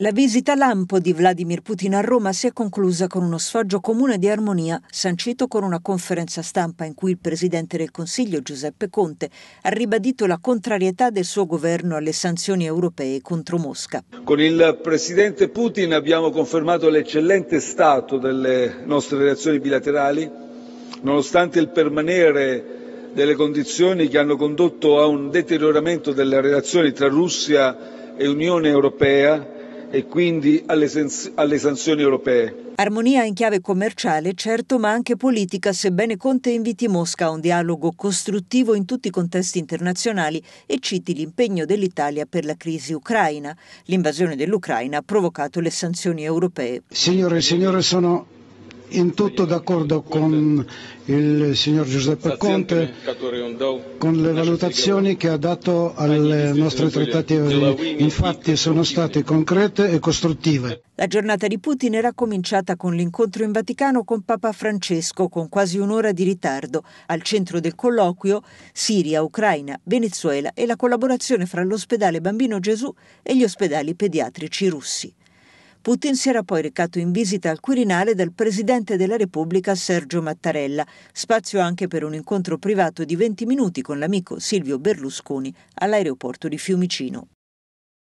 La visita lampo di Vladimir Putin a Roma si è conclusa con uno sfoggio comune di armonia sancito con una conferenza stampa in cui il Presidente del Consiglio Giuseppe Conte ha ribadito la contrarietà del suo governo alle sanzioni europee contro Mosca. Con il Presidente Putin abbiamo confermato l'eccellente stato delle nostre relazioni bilaterali, nonostante il permanere delle condizioni che hanno condotto a un deterioramento delle relazioni tra Russia e Unione Europea e quindi alle, sanz- alle sanzioni europee. Armonia in chiave commerciale, certo, ma anche politica, sebbene Conte inviti Mosca a un dialogo costruttivo in tutti i contesti internazionali e citi l'impegno dell'Italia per la crisi ucraina. L'invasione dell'Ucraina ha provocato le sanzioni europee. Signore e signore, sono in tutto d'accordo con il signor Giuseppe Conte, con le valutazioni che ha dato alle nostre trattative. Infatti sono state concrete e costruttive. La giornata di Putin era cominciata con l'incontro in Vaticano con Papa Francesco con quasi un'ora di ritardo. Al centro del colloquio Siria, Ucraina, Venezuela e la collaborazione fra l'ospedale Bambino Gesù e gli ospedali pediatrici russi. Putin si era poi recato in visita al Quirinale dal Presidente della Repubblica Sergio Mattarella, spazio anche per un incontro privato di 20 minuti con l'amico Silvio Berlusconi all'aeroporto di Fiumicino.